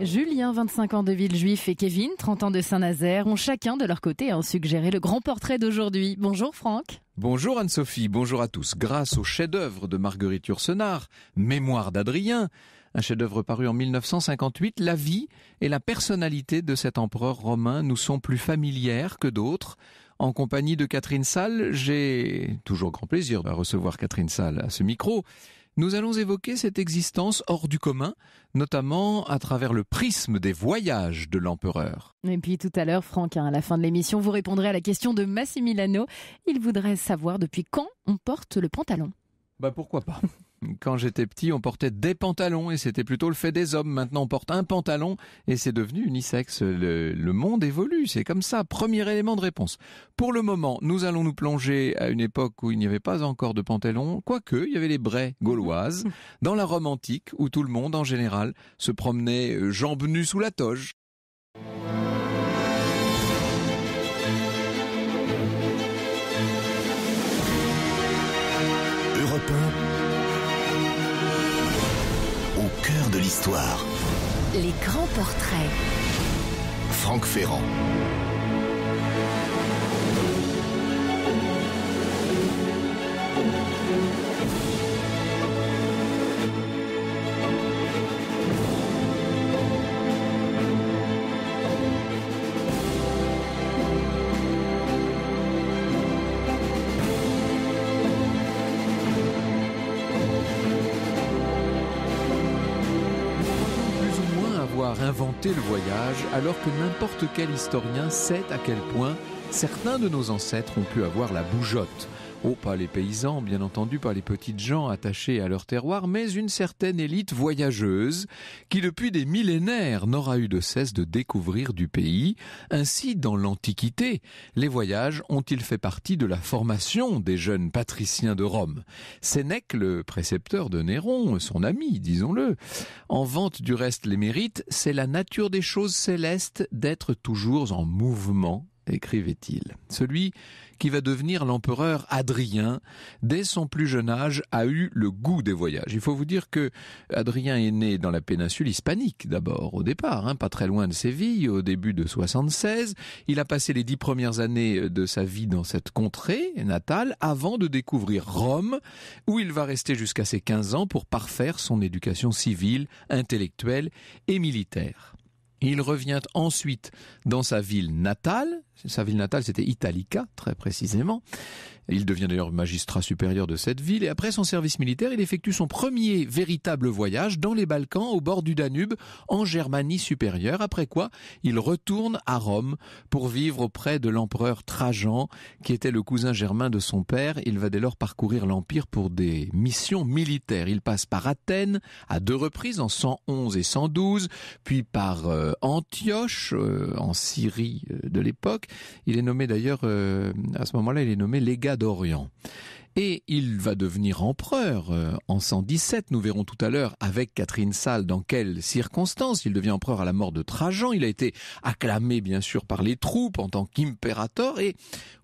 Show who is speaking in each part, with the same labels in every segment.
Speaker 1: Julien, 25 ans de Villejuif, et Kevin, 30 ans de Saint-Nazaire, ont chacun de leur côté en suggéré le grand portrait d'aujourd'hui. Bonjour Franck.
Speaker 2: Bonjour Anne-Sophie, bonjour à tous. Grâce au chef-d'œuvre de Marguerite Yourcenar, Mémoire d'Adrien, un chef-d'œuvre paru en 1958, la vie et la personnalité de cet empereur romain nous sont plus familières que d'autres. En compagnie de Catherine Salle, j'ai toujours grand plaisir de recevoir Catherine Salle à ce micro nous allons évoquer cette existence hors du commun, notamment à travers le prisme des voyages de l'empereur.
Speaker 1: Et puis tout à l'heure, Franck, hein, à la fin de l'émission, vous répondrez à la question de Massimiliano. Il voudrait savoir depuis quand on porte le pantalon.
Speaker 2: Bah pourquoi pas quand j'étais petit, on portait des pantalons et c'était plutôt le fait des hommes. Maintenant, on porte un pantalon et c'est devenu unisexe. Le, monde évolue, c'est comme ça. Premier élément de réponse. Pour le moment, nous allons nous plonger à une époque où il n'y avait pas encore de pantalons, quoique il y avait les braies gauloises, dans la Rome antique, où tout le monde, en général, se promenait euh, jambes nues sous la toge. Les grands portraits. Franck Ferrand. le voyage alors que n'importe quel historien sait à quel point certains de nos ancêtres ont pu avoir la bougeotte. Oh, pas les paysans, bien entendu, pas les petites gens attachés à leur terroir, mais une certaine élite voyageuse qui depuis des millénaires n'aura eu de cesse de découvrir du pays. Ainsi, dans l'Antiquité, les voyages ont-ils fait partie de la formation des jeunes patriciens de Rome. Sénèque, le précepteur de Néron, son ami, disons-le, en vente du reste les mérites, c'est la nature des choses célestes d'être toujours en mouvement écrivait-il. Celui qui va devenir l'empereur Adrien, dès son plus jeune âge, a eu le goût des voyages. Il faut vous dire que Adrien est né dans la péninsule hispanique d'abord, au départ, hein, pas très loin de Séville, au début de 76. Il a passé les dix premières années de sa vie dans cette contrée natale avant de découvrir Rome, où il va rester jusqu'à ses 15 ans pour parfaire son éducation civile, intellectuelle et militaire. Il revient ensuite dans sa ville natale, sa ville natale c'était Italica très précisément, il devient d'ailleurs magistrat supérieur de cette ville et après son service militaire, il effectue son premier véritable voyage dans les Balkans au bord du Danube en Germanie supérieure, après quoi il retourne à Rome pour vivre auprès de l'empereur Trajan qui était le cousin germain de son père. Il va dès lors parcourir l'Empire pour des missions militaires. Il passe par Athènes à deux reprises en 111 et 112, puis par euh, Antioche euh, en Syrie euh, de l'époque. Il est nommé d'ailleurs, à ce moment-là, il est nommé légat d'Orient. Et il va devenir empereur euh, en 117. Nous verrons tout à l'heure avec Catherine Salle dans quelles circonstances il devient empereur à la mort de Trajan. Il a été acclamé bien sûr par les troupes en tant qu'impérator et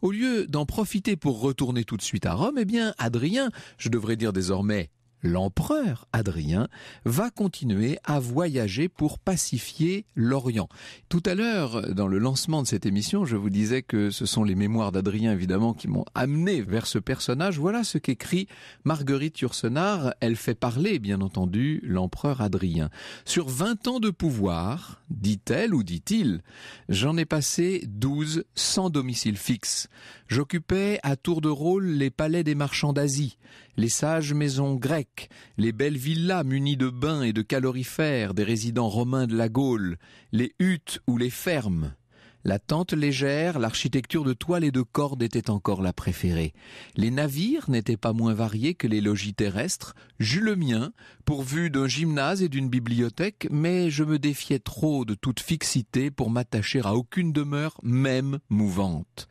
Speaker 2: au lieu d'en profiter pour retourner tout de suite à Rome, eh bien Adrien, je devrais dire désormais l'empereur Adrien va continuer à voyager pour pacifier l'Orient. Tout à l'heure, dans le lancement de cette émission, je vous disais que ce sont les mémoires d'Adrien, évidemment, qui m'ont amené vers ce personnage. Voilà ce qu'écrit Marguerite Yourcenar. Elle fait parler, bien entendu, l'empereur Adrien. Sur 20 ans de pouvoir, dit-elle ou dit-il. J'en ai passé douze sans domicile fixe. J'occupais à tour de rôle les palais des marchands d'Asie, les sages maisons grecques, les belles villas munies de bains et de calorifères des résidents romains de la Gaule, les huttes ou les fermes. La tente légère, l'architecture de toile et de cordes était encore la préférée. Les navires n'étaient pas moins variés que les logis terrestres. J'eus le mien, pourvu d'un gymnase et d'une bibliothèque, mais je me défiais trop de toute fixité pour m'attacher à aucune demeure, même mouvante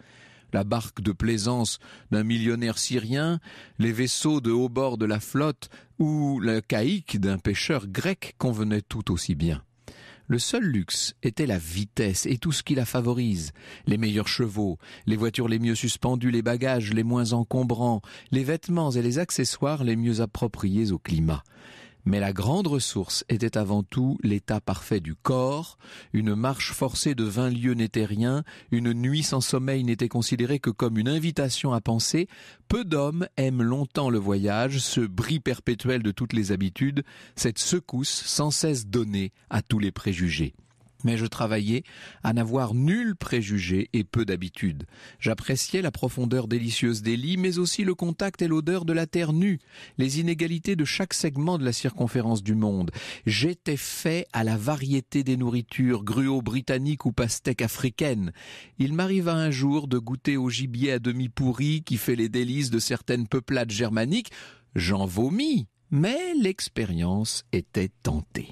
Speaker 2: la barque de plaisance d'un millionnaire syrien, les vaisseaux de haut bord de la flotte ou le caïque d'un pêcheur grec convenaient tout aussi bien. Le seul luxe était la vitesse et tout ce qui la favorise. Les meilleurs chevaux, les voitures les mieux suspendues, les bagages les moins encombrants, les vêtements et les accessoires les mieux appropriés au climat. Mais la grande ressource était avant tout l'état parfait du corps, une marche forcée de vingt lieues n'était rien, une nuit sans sommeil n'était considérée que comme une invitation à penser, peu d'hommes aiment longtemps le voyage, ce bris perpétuel de toutes les habitudes, cette secousse sans cesse donnée à tous les préjugés mais je travaillais à n'avoir nul préjugé et peu d'habitude. J'appréciais la profondeur délicieuse des lits, mais aussi le contact et l'odeur de la terre nue, les inégalités de chaque segment de la circonférence du monde. J'étais fait à la variété des nourritures, gruo britanniques ou pastèques africaines. Il m'arriva un jour de goûter au gibier à demi pourri qui fait les délices de certaines peuplades germaniques. J'en vomis, mais l'expérience était tentée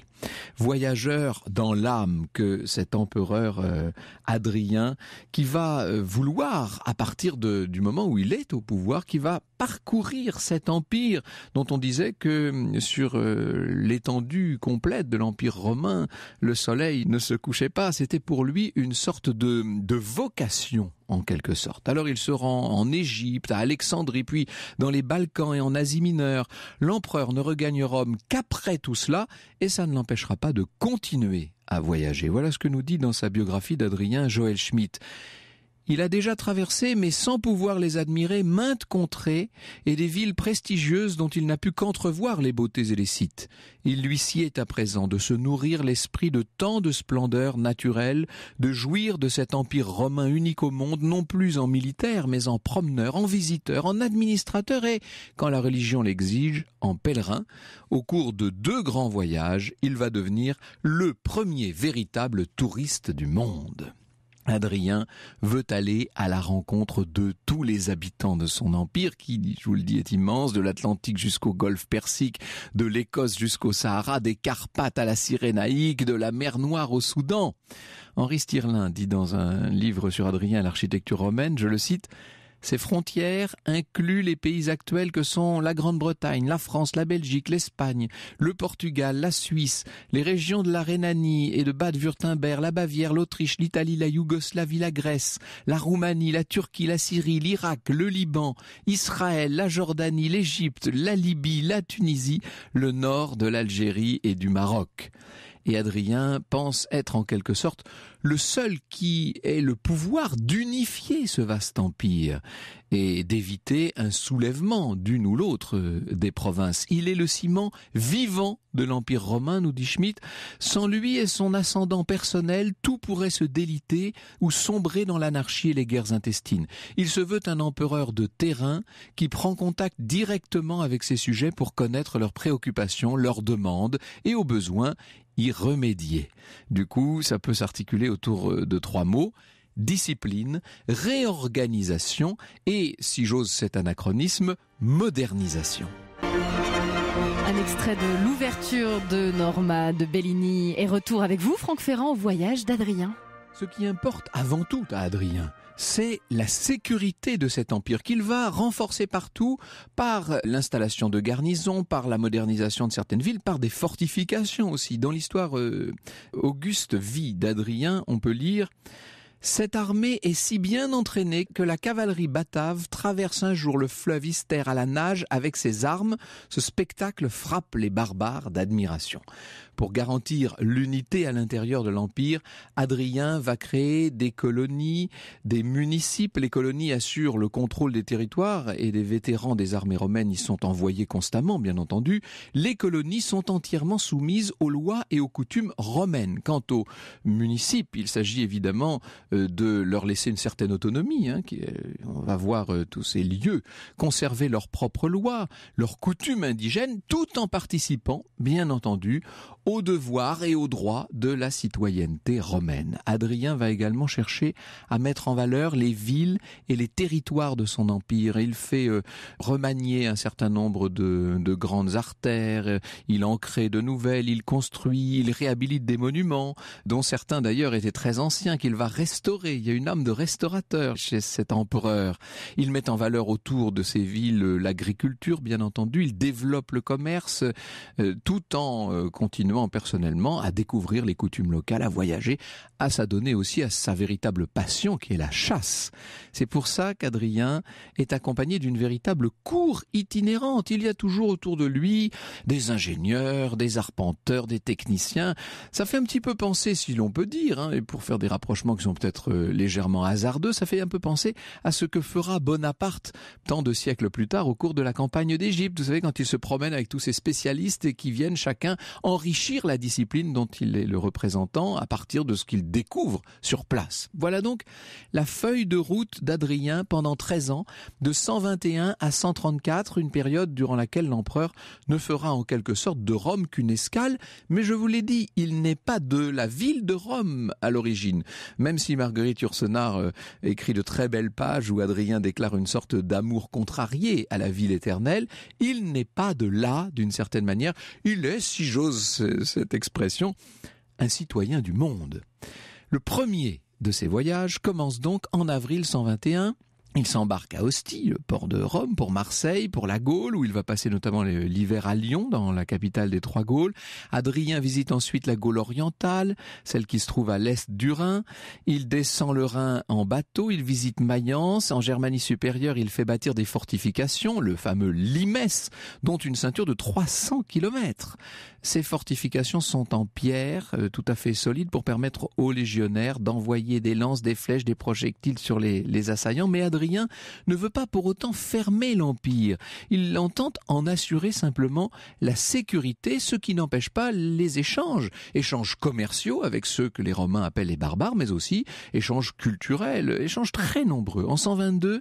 Speaker 2: voyageur dans l'âme que cet empereur euh, Adrien, qui va euh, vouloir, à partir du moment où il est au pouvoir, qui va parcourir cet empire dont on disait que mm, sur euh, l'étendue complète de l'empire romain, le soleil ne se couchait pas. C'était pour lui une sorte de, de vocation en quelque sorte. Alors il se rend en Égypte, à Alexandrie, puis dans les Balkans et en Asie mineure. L'empereur ne regagne Rome qu'après tout cela, et ça ne l'empêche n'empêchera pas de continuer à voyager. Voilà ce que nous dit dans sa biographie d'Adrien Joël Schmitt. Il a déjà traversé, mais sans pouvoir les admirer, maintes contrées et des villes prestigieuses dont il n'a pu qu'entrevoir les beautés et les sites. Il lui sied à présent de se nourrir l'esprit de tant de splendeurs naturelles, de jouir de cet empire romain unique au monde, non plus en militaire, mais en promeneur, en visiteur, en administrateur et, quand la religion l'exige, en pèlerin. Au cours de deux grands voyages, il va devenir le premier véritable touriste du monde. Adrien veut aller à la rencontre de tous les habitants de son empire, qui, je vous le dis, est immense, de l'Atlantique jusqu'au golfe Persique, de l'Écosse jusqu'au Sahara, des Carpates à la Cyrénaïque, de la mer Noire au Soudan. Henri Stirlin dit dans un livre sur Adrien l'architecture romaine, je le cite, ces frontières incluent les pays actuels que sont la Grande-Bretagne, la France, la Belgique, l'Espagne, le Portugal, la Suisse, les régions de la Rhénanie et de bade Wurtemberg, la Bavière, l'Autriche, l'Italie, la Yougoslavie, la Grèce, la Roumanie, la Turquie, la Syrie, l'Irak, le Liban, Israël, la Jordanie, l'Égypte, la Libye, la Tunisie, le nord de l'Algérie et du Maroc et Adrien pense être en quelque sorte le seul qui ait le pouvoir d'unifier ce vaste empire et d'éviter un soulèvement d'une ou l'autre euh, des provinces. Il est le ciment vivant de l'Empire romain, nous dit Schmitt. Sans lui et son ascendant personnel, tout pourrait se déliter ou sombrer dans l'anarchie et les guerres intestines. Il se veut un empereur de terrain qui prend contact directement avec ses sujets pour connaître leurs préoccupations, leurs demandes et aux besoins, y remédier. Du coup, ça peut s'articuler autour euh, de trois mots discipline, réorganisation et, si j'ose cet anachronisme, modernisation.
Speaker 1: Un extrait de l'ouverture de Norma de Bellini et retour avec vous, Franck Ferrand, au voyage d'Adrien. Ce qui importe
Speaker 2: avant tout à Adrien, c'est la sécurité de cet empire qu'il va renforcer partout par l'installation de garnisons, par la modernisation de certaines villes, par des fortifications aussi. Dans l'histoire euh, Auguste vie d'Adrien, on peut lire cette armée est si bien entraînée que la cavalerie batave traverse un jour le fleuve Istère à la nage avec ses armes. Ce spectacle frappe les barbares d'admiration. Pour garantir l'unité à l'intérieur de l'Empire, Adrien va créer des colonies, des municipes. Les colonies assurent le contrôle des territoires et des vétérans des armées romaines y sont envoyés constamment, bien entendu. Les colonies sont entièrement soumises aux lois et aux coutumes romaines. Quant aux municipes, il s'agit évidemment euh, de leur laisser une certaine autonomie. Hein, on va voir euh, tous ces lieux conserver leurs propres lois, leurs coutumes indigènes, tout en participant, bien entendu, aux devoirs et aux droits de la citoyenneté romaine. Adrien va également chercher à mettre en valeur les villes et les territoires de son empire. Il fait euh, remanier un certain nombre de, grandes artères, euh, il en crée de nouvelles, il construit, il réhabilite des monuments, dont certains d'ailleurs étaient très anciens, qu'il va restaurer. Il y a une âme de restaurateur chez cet empereur. Il met en valeur autour de ces villes euh, l'agriculture, bien entendu, il développe le commerce, tout en continuant personnellement, à découvrir les coutumes locales, à voyager, à s'adonner aussi à sa véritable passion qui est la chasse. C'est pour ça qu'Adrien est accompagné d'une véritable cour itinérante. Il y a toujours autour de lui des ingénieurs, des arpenteurs, des techniciens. Ça fait un petit peu penser, si l'on peut dire, hein, et pour faire des rapprochements qui sont peut-être euh, légèrement hasardeux, ça fait un peu penser à ce que fera Bonaparte tant de siècles plus tard au cours de la campagne d'Égypte. Vous savez, quand il se promène avec tous ses spécialistes et qui viennent chacun enrichir la discipline dont il est le représentant à partir de ce qu'il découvre sur place. Voilà donc la feuille de route d'Adrien pendant 13 ans, de 121 à 134, une période durant laquelle l'empereur ne fera en quelque sorte de Rome qu'une escale, mais je vous l'ai dit, il n'est pas de la ville de Rome à l'origine, même si Marguerite Ursenard euh, écrit de très belles pages où Adrien déclare une sorte d'amour contrarié à la ville éternelle, il n'est pas de là, d'une certaine manière, il est, si j'ose euh, cette expression, un citoyen du monde. Le premier de ces voyages commence donc en avril 121 il s'embarque à Ostie, le port de Rome, pour Marseille, pour la Gaule, où il va passer notamment l'hiver à Lyon, dans la capitale des Trois Gaules. Adrien visite ensuite la Gaule orientale, celle qui se trouve à l'est du Rhin. Il descend le Rhin en bateau, il visite Mayence. En Germanie supérieure, il fait bâtir des fortifications, le fameux Limes, dont une ceinture de 300 kilomètres. Ces fortifications sont en pierre, euh, tout à fait solides, pour permettre aux légionnaires d'envoyer des lances, des flèches, des projectiles sur les, les assaillants. Mais Adrien ne veut pas pour autant fermer l'Empire. Il entend en assurer simplement la sécurité, ce qui n'empêche pas les échanges, échanges commerciaux avec ceux que les Romains appellent les barbares, mais aussi échanges culturels, échanges très nombreux. En 122,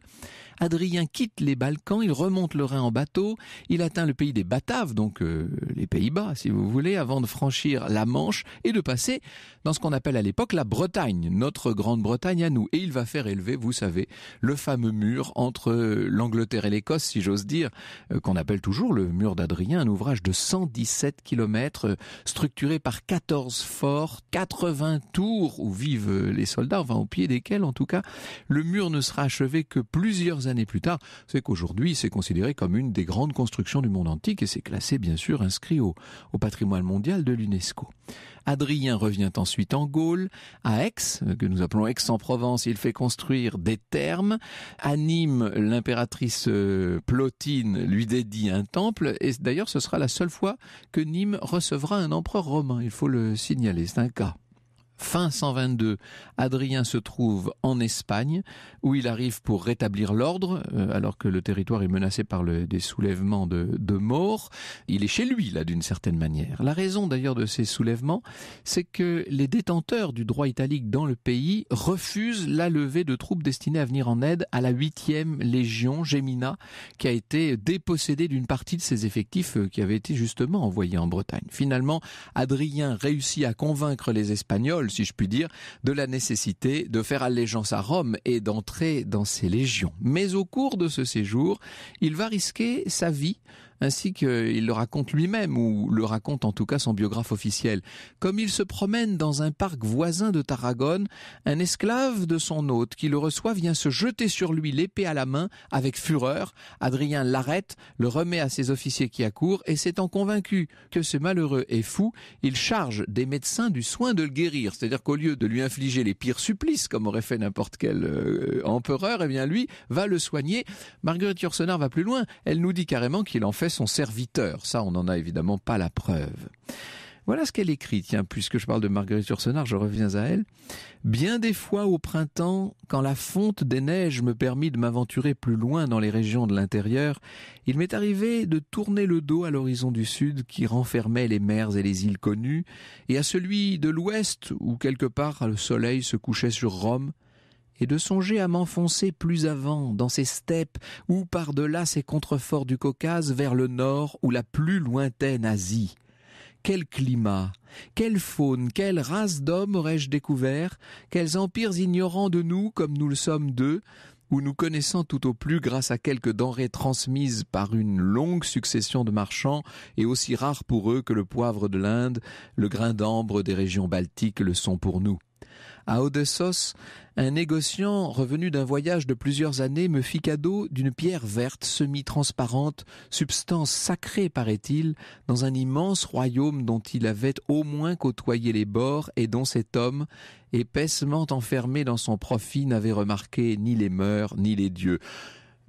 Speaker 2: Adrien quitte les Balkans, il remonte le Rhin en bateau, il atteint le pays des Bataves, donc euh, les Pays-Bas si vous voulez, avant de franchir la Manche et de passer dans ce qu'on appelle à l'époque la Bretagne, notre Grande-Bretagne à nous. Et il va faire élever, vous savez, le fameux mur entre euh, l'Angleterre et l'Écosse, si j'ose dire, euh, qu'on appelle toujours le mur d'Adrien, un ouvrage de 117 km euh, structuré par 14 forts, 80 tours où vivent les soldats, enfin au pied desquels en tout cas, le mur ne sera achevé que plusieurs années plus tard. C'est qu'aujourd'hui c'est considéré comme une des grandes constructions du monde antique et c'est classé bien sûr inscrit au patrimoine mondial de l'UNESCO. Adrien revient ensuite en Gaule, à Aix, que nous appelons Aix-en-Provence. Il fait construire des thermes. À Nîmes, l'impératrice euh, Plotine lui dédie un temple. Et d'ailleurs, ce sera la seule fois que Nîmes recevra un empereur romain. Il faut le signaler, c'est un cas. Fin 122, Adrien se trouve en Espagne, où il arrive pour rétablir l'ordre, euh, alors que le territoire est menacé par des soulèvements de, morts. Il est chez lui, là, d'une certaine manière. La raison, d'ailleurs, de ces soulèvements, c'est que les détenteurs du droit italique dans le pays refusent la levée de troupes destinées à venir en aide à la 8e Légion Gemina, qui a été dépossédée d'une partie de ses effectifs euh, qui avaient été justement envoyés en Bretagne. Finalement, Adrien réussit à convaincre les Espagnols si je puis dire, de la nécessité de faire allégeance à Rome et d'entrer dans ses légions. Mais au cours de ce séjour, il va risquer sa vie ainsi qu'il le raconte lui-même, ou le raconte en tout cas son biographe officiel. Comme il se promène dans un parc voisin de Tarragone, un esclave de son hôte qui le reçoit vient se jeter sur lui l'épée à la main avec fureur. Adrien l'arrête, le remet à ses officiers qui accourent, et s'étant convaincu que ce malheureux est fou, il charge des médecins du soin de le guérir. C'est-à-dire qu'au lieu de lui infliger les pires supplices, comme aurait fait n'importe quel euh, empereur, eh bien lui va le soigner. Marguerite Yourcenar va plus loin. Elle nous dit carrément qu'il en fait son serviteur. Ça, on n'en a évidemment pas la preuve. Voilà ce qu'elle écrit. Tiens, puisque je parle de Marguerite Ursenard, je reviens à elle. Bien des fois au printemps, quand la fonte des neiges me permit de m'aventurer plus loin dans les régions de l'intérieur, il m'est arrivé de tourner le dos à l'horizon du sud qui renfermait les mers et les îles connues, et à celui de l'ouest où quelque part le soleil se couchait sur Rome, et de songer à m'enfoncer plus avant dans ces steppes ou par-delà ces contreforts du Caucase vers le nord ou la plus lointaine Asie. Quel climat, quelle faune, quelle race d'hommes aurais-je découvert, quels empires ignorants de nous comme nous le sommes d'eux, ou nous connaissant tout au plus grâce à quelques denrées transmises par une longue succession de marchands et aussi rares pour eux que le poivre de l'Inde, le grain d'ambre des régions baltiques le sont pour nous. À Odessos, un négociant revenu d'un voyage de plusieurs années me fit cadeau d'une pierre verte semi-transparente, substance sacrée paraît-il, dans un immense royaume dont il avait au moins côtoyé les bords et dont cet homme, épaissement enfermé dans son profit, n'avait remarqué ni les mœurs ni les dieux.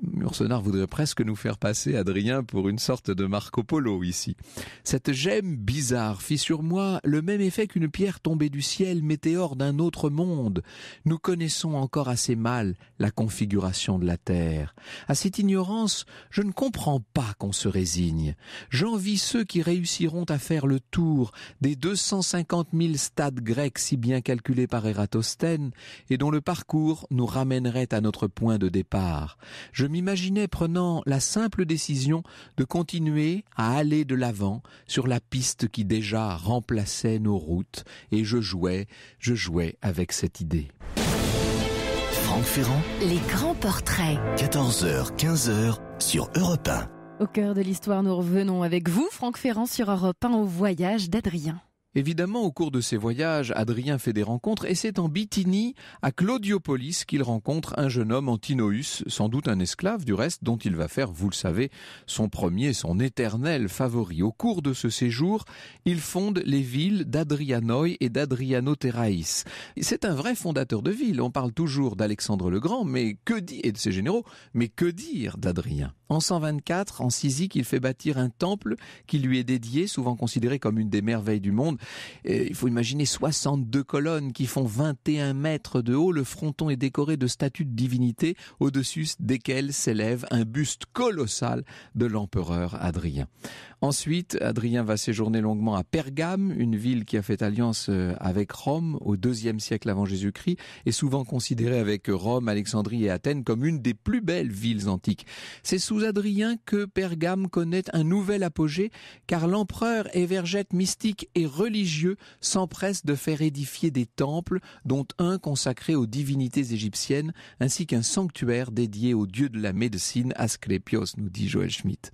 Speaker 2: Mursenard voudrait presque nous faire passer, Adrien, pour une sorte de Marco Polo ici. Cette gemme bizarre fit sur moi le même effet qu'une pierre tombée du ciel, météore d'un autre monde. Nous connaissons encore assez mal la configuration de la Terre. À cette ignorance, je ne comprends pas qu'on se résigne. J'envie ceux qui réussiront à faire le tour des cinquante mille stades grecs si bien calculés par Eratosthène et dont le parcours nous ramènerait à notre point de départ m'imaginais prenant la simple décision de continuer à aller de l'avant sur la piste qui déjà remplaçait nos routes, et je jouais, je jouais avec cette idée.
Speaker 1: Franck Ferrand, les grands portraits.
Speaker 2: 14h, 15h sur Europe
Speaker 1: Au cœur de l'histoire, nous revenons avec vous, Franck Ferrand, sur Europe 1 au voyage d'Adrien.
Speaker 2: Évidemment, au cours de ses voyages, Adrien fait des rencontres et c'est en Bithynie, à Claudiopolis, qu'il rencontre un jeune homme Antinous, sans doute un esclave du reste, dont il va faire, vous le savez, son premier, son éternel favori. Au cours de ce séjour, il fonde les villes d'Adrianoï et d'Adrianoterais. C'est un vrai fondateur de ville. On parle toujours d'Alexandre le Grand, mais que dit, et de ses généraux, mais que dire d'Adrien? En 124, en Sisique, il fait bâtir un temple qui lui est dédié, souvent considéré comme une des merveilles du monde il faut imaginer 62 colonnes qui font 21 mètres de haut. Le fronton est décoré de statues de divinités au-dessus desquelles s'élève un buste colossal de l'empereur Adrien. Ensuite, Adrien va séjourner longuement à Pergame, une ville qui a fait alliance euh, avec Rome au deuxième siècle avant Jésus-Christ et souvent considérée avec Rome, Alexandrie et Athènes comme une des plus belles villes antiques. C'est sous Adrien que Pergame connaît un nouvel apogée car l'empereur évergète mystique et religieux s'empresse de faire édifier des temples dont un consacré aux divinités égyptiennes ainsi qu'un sanctuaire dédié au dieu de la médecine Asclepios, nous dit Joël Schmitt.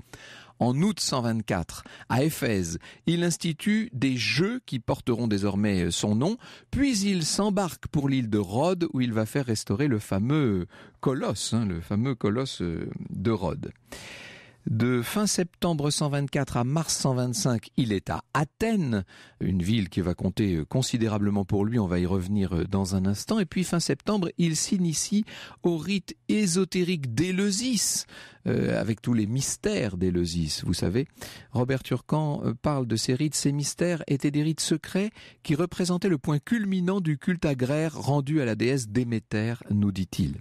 Speaker 2: En août 124, à Éphèse, il institue des Jeux qui porteront désormais euh, son nom, puis il s'embarque pour l'île de Rhodes où il va faire restaurer le fameux colosse, hein, le fameux colosse euh, de Rhodes. De fin septembre 124 à mars 125, il est à Athènes, une ville qui va compter euh, considérablement pour lui, on va y revenir euh, dans un instant. Et puis fin septembre, il s'initie au rite ésotérique d'Éleusis, euh, avec tous les mystères d'Éleusis, vous savez. Robert Turcan parle de ces rites, ces mystères étaient des rites secrets qui représentaient le point culminant du culte agraire rendu à la déesse Déméter, nous dit-il.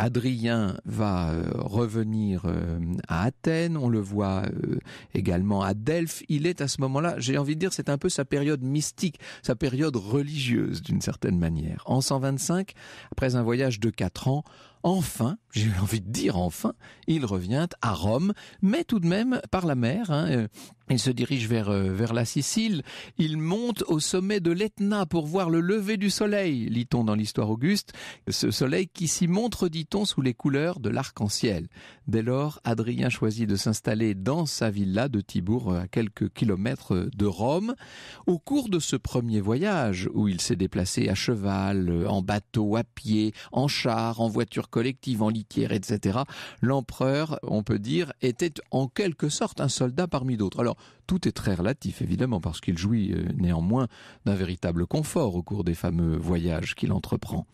Speaker 2: Adrien va euh, revenir euh, à Athènes, on le voit euh, également à Delphes. Il est à ce moment-là, j'ai envie de dire, c'est un peu sa période mystique, sa période religieuse d'une certaine manière. En 125, après un voyage de quatre ans, enfin, j'ai envie de dire enfin, il revient à Rome, mais tout de même par la mer. Hein, il se dirige vers, euh, vers la Sicile. Il monte au sommet de l'Etna pour voir le lever du soleil, lit-on dans l'histoire Auguste. Ce soleil qui s'y montre, dit-on, sous les couleurs de l'arc-en-ciel. Dès lors, Adrien choisit de s'installer dans sa villa de Tibourg, euh, à quelques kilomètres de Rome. Au cours de ce premier voyage, où il s'est déplacé à cheval, euh, en bateau, à pied, en char, en voiture collective, en litière, etc., l'empereur, on peut dire, était en quelque sorte un soldat parmi d'autres. Alors, tout est très relatif, évidemment, parce qu'il jouit euh, néanmoins d'un véritable confort au cours des fameux voyages qu'il entreprend.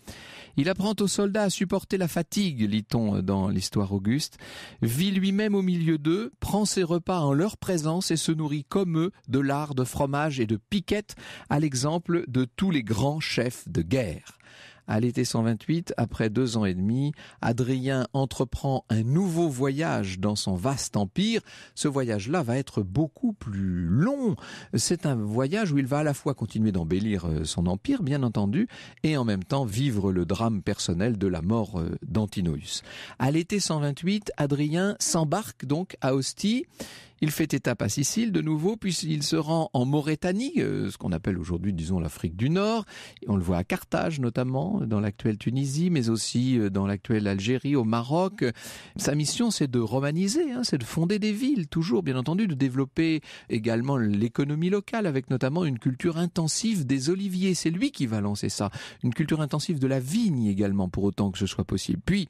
Speaker 2: Il apprend aux soldats à supporter la fatigue, lit-on euh, dans l'histoire Auguste, vit lui-même au milieu d'eux, prend ses repas en leur présence et se nourrit comme eux de lard, de fromage et de piquettes, à l'exemple de tous les grands chefs de guerre. À l'été 128, après deux ans et demi, Adrien entreprend un nouveau voyage dans son vaste empire. Ce voyage-là va être beaucoup plus long. C'est un voyage où il va à la fois continuer d'embellir euh, son empire, bien entendu, et en même temps vivre le drame personnel de la mort euh, d'Antinous. À l'été 128, Adrien s'embarque donc à Ostie. Il fait étape à Sicile de nouveau, puis il se rend en Maurétanie, euh, ce qu'on appelle aujourd'hui, disons, l'Afrique du Nord. et On le voit à Carthage notamment, dans l'actuelle Tunisie, mais aussi euh, dans l'actuelle Algérie, au Maroc. Sa mission, c'est de romaniser, hein, c'est de fonder des villes, toujours, bien entendu, de développer également l'économie locale, avec notamment une culture intensive des oliviers. C'est lui qui va lancer ça. Une culture intensive de la vigne également, pour autant que ce soit possible. Puis,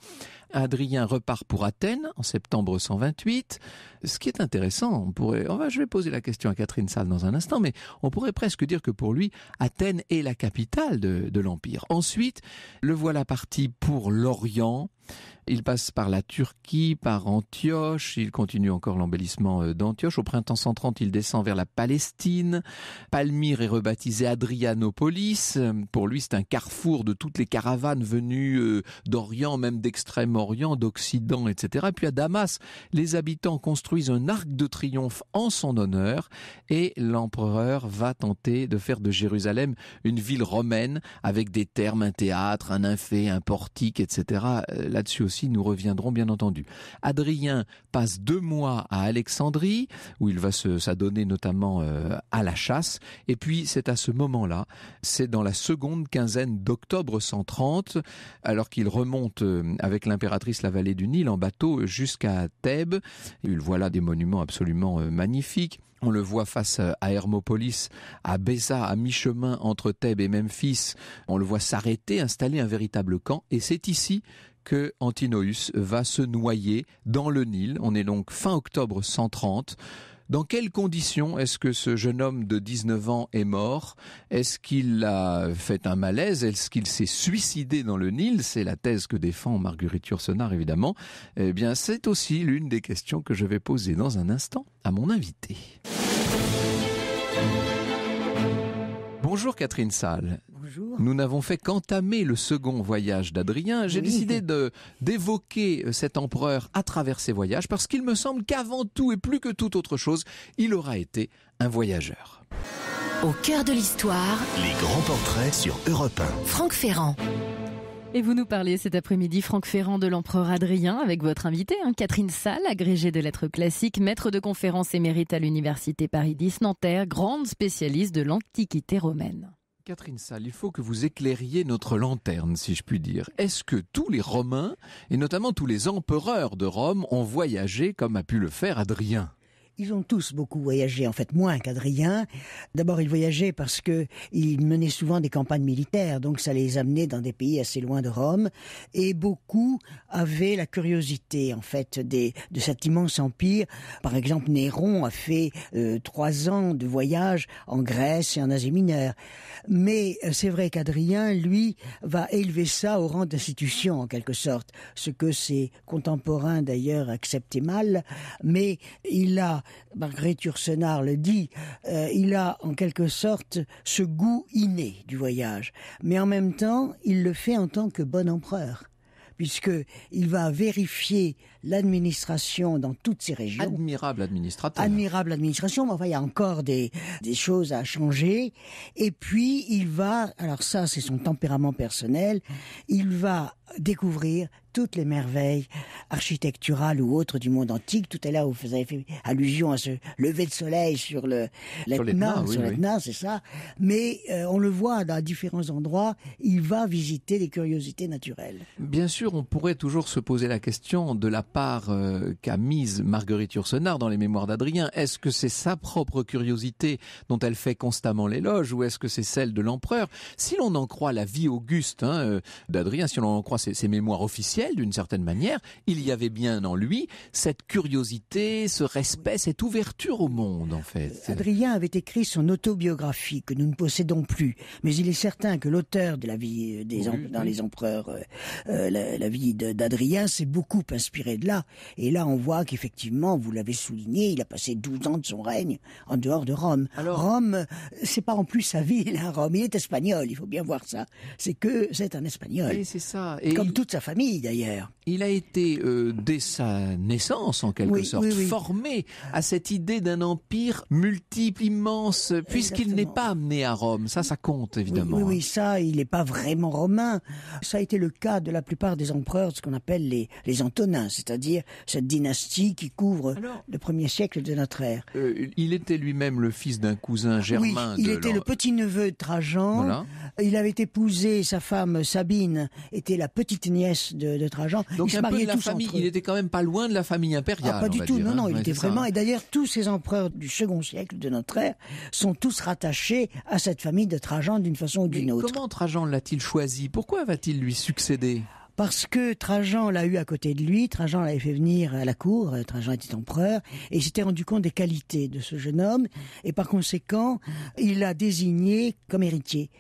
Speaker 2: Adrien repart pour Athènes en septembre 128. Ce qui est intéressant, on pourrait, je vais poser la question à Catherine Salle dans un instant, mais on pourrait presque dire que pour lui, Athènes est la capitale de l'Empire. Ensuite, le voilà parti pour l'Orient, il passe par la Turquie, par Antioche, il continue encore l'embellissement euh, d'Antioche. Au printemps 130, il descend vers la Palestine. Palmyre est rebaptisé Adrianopolis. Pour lui, c'est un carrefour de toutes les caravanes venues euh, d'Orient, même d'Extrême-Orient, d'Occident, etc. puis à Damas, les habitants construisent un arc de triomphe en son honneur et l'empereur va tenter de faire de Jérusalem une ville romaine avec des termes, un théâtre, un infé, un portique, etc. Là-dessus aussi, nous reviendrons bien entendu. Adrien passe deux mois à Alexandrie, où il va s'adonner notamment euh, à la chasse. Et puis, c'est à ce moment-là, c'est dans la seconde quinzaine d'octobre 130, alors qu'il remonte euh, avec l'impératrice la vallée du Nil en bateau jusqu'à Thèbes. Il voit là des monuments absolument euh, magnifiques. On le voit face à Hermopolis, à Béza, à mi-chemin entre Thèbes et Memphis. On le voit s'arrêter, installer un véritable camp. Et c'est ici que va se noyer dans le Nil. On est donc fin octobre 130. Dans quelles conditions est-ce que ce jeune homme de 19 ans est mort Est-ce qu'il a fait un malaise Est-ce qu'il s'est suicidé dans le Nil C'est la thèse que défend Marguerite Yourcenar, évidemment. Eh bien, c'est aussi l'une des questions que je vais poser dans un instant à mon invité. Bonjour Catherine Salle. Nous n'avons fait qu'entamer le second voyage d'Adrien. J'ai décidé de d'évoquer euh, cet empereur à travers ses voyages parce qu'il me semble qu'avant tout et plus que toute autre chose, il aura été un voyageur.
Speaker 1: Au cœur de l'histoire,
Speaker 2: les grands portraits sur Europe 1.
Speaker 1: Franck Ferrand. Et vous nous parlez cet après-midi, Franck Ferrand, de l'empereur Adrien, avec votre invitée, hein, Catherine Salle, agrégée de lettres classiques, maître de conférences émérite à l'Université Paris 10 Nanterre, grande spécialiste de l'Antiquité romaine.
Speaker 2: Catherine Salle, il faut que vous éclairiez notre lanterne, si je puis dire. Est-ce que tous les Romains, et notamment tous les empereurs de Rome, ont voyagé comme a pu le faire Adrien
Speaker 3: ils ont tous beaucoup voyagé, en fait moins qu'Adrien. D'abord, ils voyageaient parce que ils menaient souvent des campagnes militaires, donc ça les amenait dans des pays assez loin de Rome. Et beaucoup avaient la curiosité, en fait, de cet immense empire. Par exemple, Néron a fait euh, trois ans de voyage en Grèce et en Asie mineure. Mais euh, c'est vrai qu'Adrien, lui, va élever ça au rang d'institution, en quelque sorte, ce que ses contemporains d'ailleurs acceptaient mal. Mais il a Marguerite Yourcenar le dit, euh, il a en quelque sorte ce goût inné du voyage. Mais en même temps, il le fait en tant que bon empereur, puisque il va vérifier l'administration dans toutes ces régions.
Speaker 2: Admirable administrateur.
Speaker 3: Admirable administration, enfin, il y a encore des, choses à changer. Et puis, il va, alors ça, c'est son tempérament personnel, il va découvrir toutes les merveilles architecturales ou autres du monde antique. Tout à l'heure, vous avez fait allusion à ce lever de soleil sur le l'Etna, sur c'est ça. Mais euh, on le voit dans différents endroits, il va visiter les curiosités naturelles.
Speaker 2: Bien sûr, on pourrait toujours se poser la question de la par euh, qu'a mise Marguerite Ursenard dans les Mémoires d'Adrien, est-ce que c'est sa propre curiosité dont elle fait constamment l'éloge ou est-ce que c'est celle de l'empereur Si l'on en croit la vie auguste hein, euh, d'Adrien, si l'on en croit ses, mémoires officielles d'une certaine manière, il y avait bien en lui cette curiosité, ce respect, cette ouverture au monde en fait. Euh,
Speaker 3: Adrien avait écrit son autobiographie que nous ne possédons plus, mais il est certain que l'auteur de la vie euh, des dans les empereurs, la, la vie d'Adrien s'est beaucoup inspiré de là. Et là, on voit qu'effectivement, vous l'avez souligné, il a passé 12 ans de son règne en dehors de Rome. Alors... Rome, euh, c'est pas en plus sa ville, hein, Rome. Il est espagnol, il faut bien voir ça. C'est que c'est un espagnol. c'est
Speaker 2: ça. Et Comme
Speaker 3: toute sa famille, d'ailleurs.
Speaker 2: Il a été, euh, dès sa naissance, en quelque sorte, formé à cette idée d'un empire multiple, immense, puisqu'il n'est pas amené à Rome. Ça, ça compte, évidemment. Oui, oui,
Speaker 3: ça, il n'est pas vraiment romain. Ça a été le cas de la plupart des empereurs, ce qu'on appelle les, les Antonins, c'est-à-dire cette dynastie qui couvre le premier siècle de notre ère.
Speaker 2: Euh, il était lui-même le fils d'un cousin germain. Oui, il était le
Speaker 3: petit-neveu de Trajan. Il avait épousé sa femme Sabine, était la petite nièce de, Trajan. Donc il
Speaker 2: n'était quand même pas loin de la famille impériale. Ah, pas du tout, non, hein. non, il était vraiment.
Speaker 3: Et d'ailleurs, tous ces empereurs du second siècle de notre ère sont tous rattachés à cette famille de Trajan d'une façon ou d'une autre. Comment Trajan l'a-t-il choisi Pourquoi va-t-il lui succéder parce que Trajan l'a eu à côté de lui, Trajan l'avait fait venir à la cour, euh, Trajan était empereur, et il s'était rendu compte des qualités de ce jeune homme, et par conséquent, il l'a désigné comme héritier.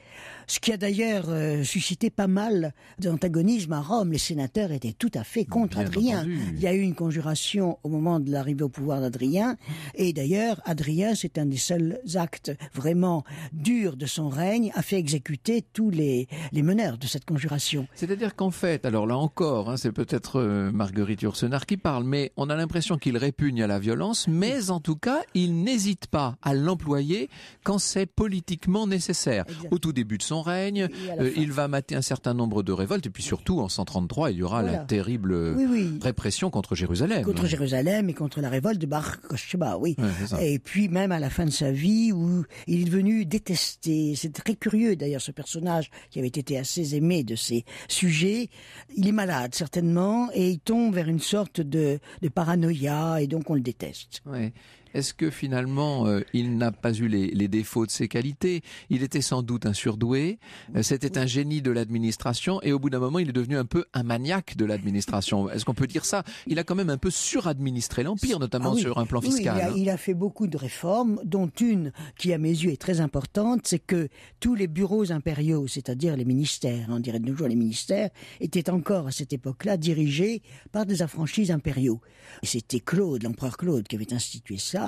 Speaker 3: Ce qui a d'ailleurs euh, suscité pas mal d'antagonisme à Rome. Les sénateurs étaient tout à fait contre Adrien. Il y a eu une conjuration au moment de l'arrivée au pouvoir d'Adrien, et d'ailleurs, Adrien, c'est un des seuls actes vraiment durs de son règne, a fait exécuter tous les, les meneurs de cette conjuration.
Speaker 2: C'est-à-dire qu'en fait, alors là encore, hein, c'est peut-être euh, Marguerite Yourcenar qui parle, mais on a l'impression qu'il répugne à la violence, mais en tout cas, il n'hésite pas à l'employer quand c'est politiquement nécessaire. Au tout début de son règne, euh, il va mater un certain nombre de révoltes, et puis surtout, en 133, il y aura la terrible répression contre Jérusalem. Contre
Speaker 3: Jérusalem et contre la révolte de Bar Koshiba, oui. et puis même à la fin de sa vie, où il est devenu détesté. C'est très curieux d'ailleurs ce personnage qui avait été assez aimé de ses sujets, il est malade, certainement, et il tombe vers une sorte de, de paranoïa, et donc on le déteste.
Speaker 2: Est-ce que finalement, euh, il n'a pas eu les, défauts de ses qualités Il était sans doute un surdoué, euh, c'était un génie de l'administration, et au bout d'un moment, il est devenu un peu un maniaque de l'administration. Est-ce qu'on peut dire ça Il a quand même un peu suradministré l'Empire, notamment ah sur un plan fiscal. Hein.
Speaker 3: il, a, fait beaucoup de réformes, dont une qui, à mes yeux, est très importante, c'est que tous les bureaux impériaux, c'est-à-dire les ministères, on dirait de nos jours les ministères, étaient encore à cette époque-là dirigés par des affranchis impériaux. c'était Claude, l'empereur Claude, qui avait institué ça,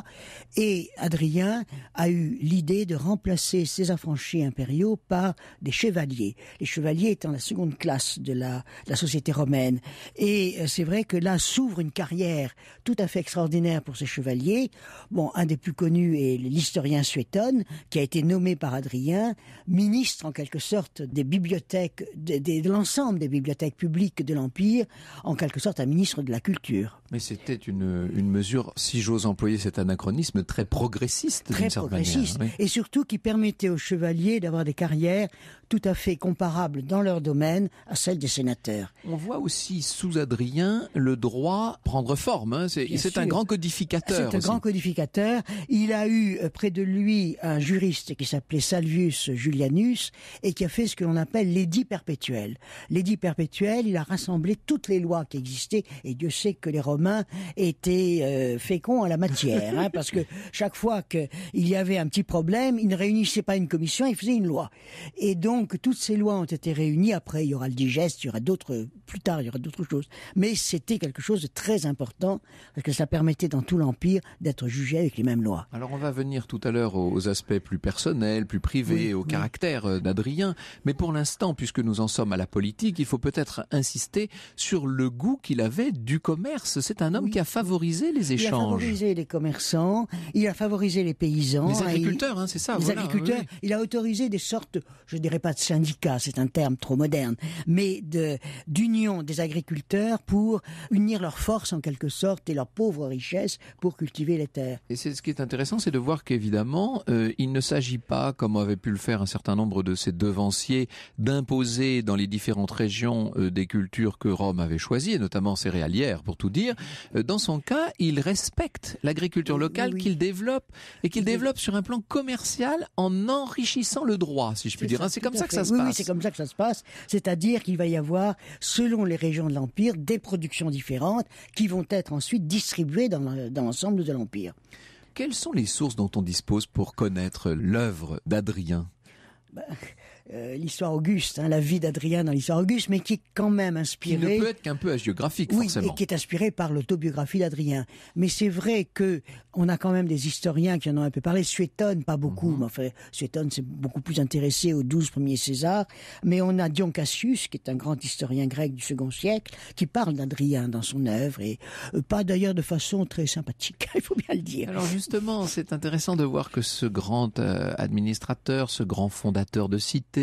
Speaker 3: et Adrien a eu l'idée de remplacer ces affranchis impériaux par des chevaliers. Les chevaliers étant la seconde classe de la, société romaine. Et euh, c'est vrai que là s'ouvre une carrière tout à fait extraordinaire pour ces chevaliers. Bon, un des plus connus est l'historien Suétone, qui a été nommé par Adrien ministre en quelque sorte des bibliothèques, de, l'ensemble des bibliothèques publiques de l'Empire, en quelque sorte
Speaker 2: un ministre de la culture. Mais c'était une, mesure, si j'ose employer cette anachronisme très progressiste. d'une certaine Manière,
Speaker 3: Et surtout qui permettait aux chevaliers d'avoir des carrières tout à fait comparables dans leur domaine à celles des sénateurs.
Speaker 2: On voit aussi sous Adrien le droit prendre forme. Hein. C'est un grand codificateur. C'est un grand
Speaker 3: codificateur. Il a eu euh, près de lui un juriste qui s'appelait Salvius Julianus et qui a fait ce que l'on appelle l'édit perpétuel. L'édit perpétuel, il a rassemblé toutes les lois qui existaient et Dieu sait que les Romains étaient euh, féconds à la matière. Hein, parce que chaque fois qu'il y avait un petit problème, il ne réunissait pas une commission, il faisait une loi. Et donc, toutes ces lois ont été réunies. Après, il y aura le digeste, il y aura d'autres, plus tard, il y aura d'autres choses. Mais c'était quelque chose de très important, parce que ça permettait dans tout l'Empire d'être jugé avec les mêmes lois.
Speaker 2: Alors, on va venir tout à l'heure aux aspects plus personnels, plus privés, au caractère euh, d'Adrien. Mais pour l'instant, puisque nous en sommes à la politique, il faut peut-être insister sur le goût qu'il avait du commerce. C'est un homme qui a favorisé les échanges. Il a favorisé
Speaker 3: les commerces il a favorisé les paysans. Les agriculteurs, hein, c'est ça. Les agriculteurs. Il a autorisé des sortes, je dirais pas de syndicats, c'est un terme trop moderne, mais de, d'union des agriculteurs pour unir leurs forces en quelque sorte et leurs pauvres richesses pour cultiver les terres.
Speaker 2: Et c'est ce qui est intéressant, c'est de voir qu'évidemment, euh, il ne s'agit pas, comme avait pu le faire un certain nombre de ses devanciers, d'imposer dans les différentes régions euh, des cultures que Rome avait choisies, et notamment céréalières pour tout dire. Euh, dans son cas, il respecte l'agriculture locale qu'il développe et qu'il développe sur un plan commercial en enrichissant le droit, si je puis dire. Hein, c'est comme ça que ça se passe. Oui, c'est
Speaker 3: comme ça que ça se passe. C'est-à-dire qu'il va y avoir, selon les régions de l'Empire, des productions
Speaker 2: différentes qui vont être ensuite distribuées dans
Speaker 3: l'ensemble de l'Empire.
Speaker 2: Quelles sont les sources dont on dispose pour connaître l'œuvre d'Adrien
Speaker 3: bah, euh, l'histoire Auguste, hein, la vie d'Adrien dans l'histoire Auguste, mais qui est quand même inspirée. ne peut
Speaker 2: être qu'un peu hagiographique, oui, et
Speaker 3: qui est inspiré par l'autobiographie d'Adrien. Mais c'est vrai que on a quand même des historiens qui en ont un peu parlé. Suétone, pas beaucoup, mhm. mais enfin, Suétone s'est beaucoup plus intéressé aux douze premiers Césars. Mais on a Dion Cassius, qui est un grand historien grec du second siècle, qui parle d'Adrien dans son œuvre et euh, pas d'ailleurs de façon très sympathique, il faut
Speaker 2: bien le dire. Alors justement, c'est intéressant de voir que ce grand euh, administrateur, ce grand fondateur de cité,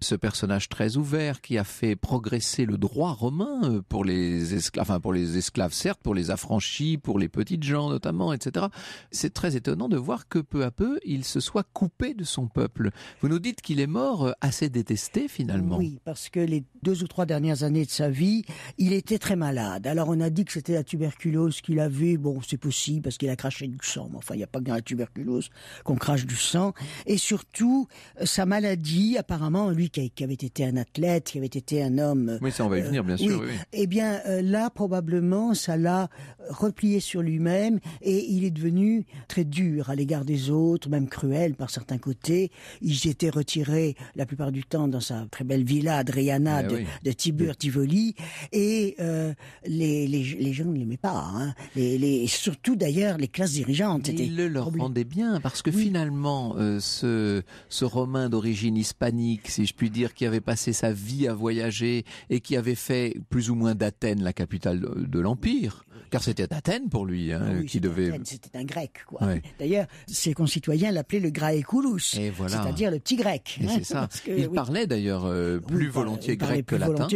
Speaker 2: ce personnage très ouvert qui a fait progresser le droit romain euh, pour les esclaves, pour les esclaves certes, pour les affranchis, pour les petites gens notamment, etc. C'est très étonnant de voir que peu à peu il se soit coupé de son peuple. Vous nous dites qu'il est mort euh, assez détesté finalement. Oui,
Speaker 3: parce que les deux ou trois dernières années de sa vie, il était très malade. Alors on a dit que c'était la tuberculose qu'il avait. Bon, c'est possible parce qu'il a craché du sang. Mais enfin, il n'y a pas que dans la tuberculose qu'on crache du sang. Et surtout, euh, sa maladie, a apparemment, lui qui, avait été un athlète, qui avait été un homme.
Speaker 2: Oui, ça, on va y euh, venir, bien sûr.
Speaker 3: Eh bien, euh, là, probablement, ça l'a replié sur lui-même et il est devenu très dur à l'égard des autres, même cruel par certains côtés. Il s'était retiré la plupart du temps dans sa très belle villa Adriana eh de, Tibur Tivoli et euh, les, gens ne l'aimaient pas. Hein. Les, surtout d'ailleurs les classes dirigeantes. Il le leur rendait
Speaker 2: bien parce que finalement ce, ce Romain d'origine hispanique si je puis dire, qui avait passé sa vie à voyager et qui avait fait plus ou moins d'Athènes la capitale de l'Empire, car c'était Athènes pour lui, hein, ah qui devait. C'était un grec, quoi. D'ailleurs, ses
Speaker 3: concitoyens l'appelaient le Graeculus, c'est-à-dire le petit grec. il parlait
Speaker 2: d'ailleurs plus, volontiers grec que latin